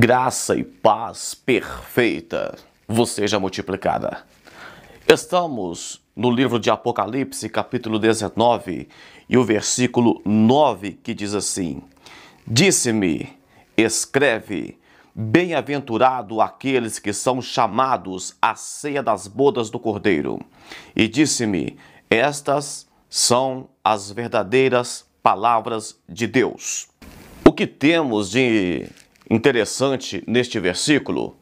Graça e paz perfeita vos seja multiplicada. Estamos no livro de Apocalipse, capítulo 19, e o versículo 9 que diz assim: Disse-me, escreve, bem-aventurado aqueles que são chamados à ceia das bodas do Cordeiro. E disse-me, estas são as verdadeiras palavras de Deus. O que temos de interessante neste versículo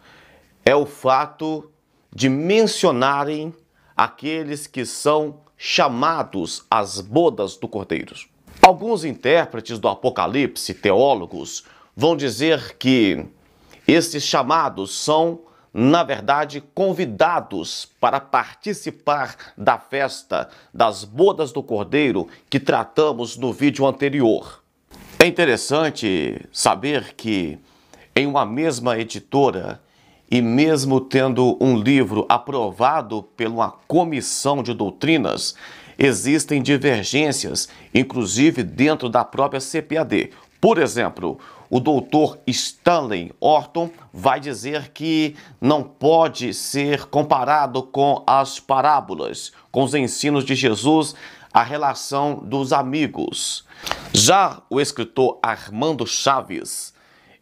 é o fato de mencionarem aqueles que são chamados às bodas do Cordeiro. Alguns intérpretes do Apocalipse, teólogos, vão dizer que esses chamados são, na verdade, convidados para participar da festa das bodas do Cordeiro que tratamos no vídeo anterior. É interessante saber que em uma mesma editora e mesmo tendo um livro aprovado por uma comissão de doutrinas, existem divergências, inclusive dentro da própria CPAD. Por exemplo, o doutor Stanley Orton vai dizer que não pode ser comparado com as parábolas, com os ensinos de Jesus, a relação dos amigos. Já o escritor Armando Chaves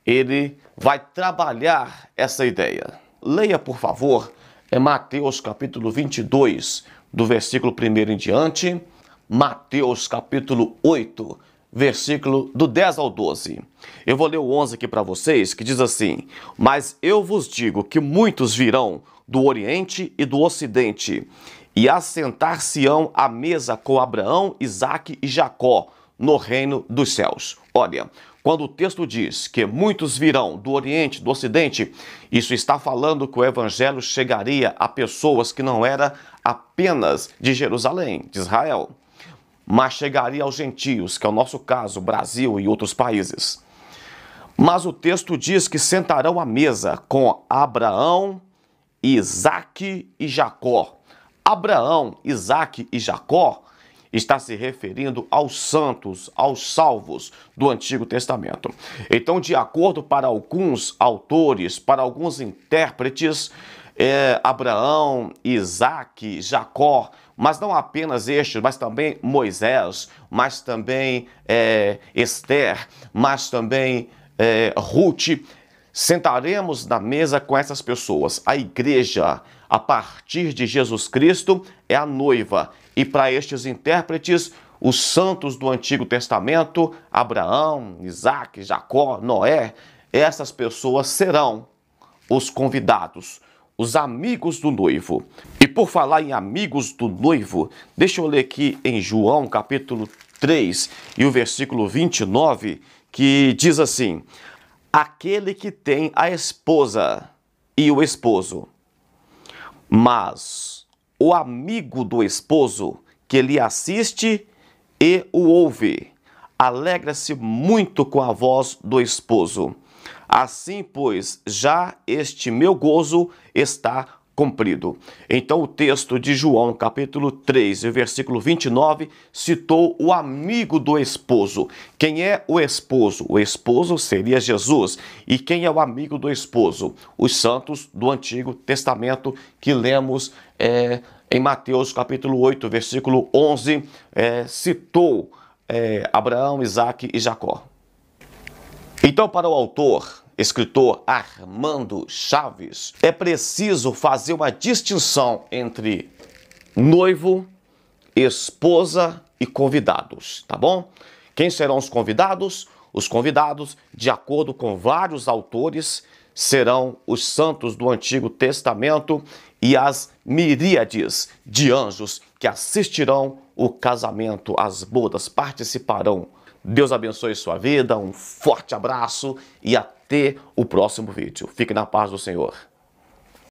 ele vai trabalhar essa ideia. Leia, por favor, é Mateus capítulo 22, do versículo 1 em diante, Mateus capítulo 8, versículo do 10 ao 12. Eu vou ler o 11 aqui para vocês, que diz assim: Mas eu vos digo que muitos virão do Oriente e do Ocidente, e assentar-se-ão à mesa com Abraão, Isaque e Jacó no reino dos céus. Olha, quando o texto diz que muitos virão do Oriente, do Ocidente, isso está falando que o Evangelho chegaria a pessoas que não era apenas de Jerusalém, de Israel, mas chegaria aos gentios, que é o nosso caso, Brasil e outros países. Mas o texto diz que sentarão à mesa com Abraão, Isaque e Jacó. Abraão, Isaque e Jacó está se referindo aos santos, aos salvos do Antigo Testamento. Então, de acordo para alguns autores, para alguns intérpretes, é, Abraão, Isaac, Jacó, mas não apenas estes, mas também Moisés, mas também é, Esther, mas também é, Ruth, Sentaremos na mesa com essas pessoas. A igreja, a partir de Jesus Cristo, é a noiva. E para estes intérpretes, os santos do Antigo Testamento, Abraão, Isaac, Jacó, Noé, essas pessoas serão os convidados, os amigos do noivo. E por falar em amigos do noivo, deixa eu ler aqui em João capítulo 3 e o versículo 29, que diz assim: aquele que tem a esposa e o esposo. Mas o amigo do esposo que lhe assiste e o ouve alegra-se muito com a voz do esposo. Assim, pois, já este meu gozo está cumprido. Então, o texto de João, capítulo 3, versículo 29, citou o amigo do esposo. Quem é o esposo? O esposo seria Jesus. E quem é o amigo do esposo? Os santos do Antigo Testamento que lemos é, em Mateus, capítulo 8, versículo 11, é, citou é, Abraão, Isaac e Jacó. Então, para o autor escritor Armando Chaves, é preciso fazer uma distinção entre noivo, esposa e convidados, tá bom? Quem serão os convidados? Os convidados, de acordo com vários autores, serão os santos do Antigo Testamento e as miríades de anjos que assistirão o casamento, as bodas, participarão. Deus abençoe sua vida, um forte abraço e até até o próximo vídeo. Fique na paz do Senhor.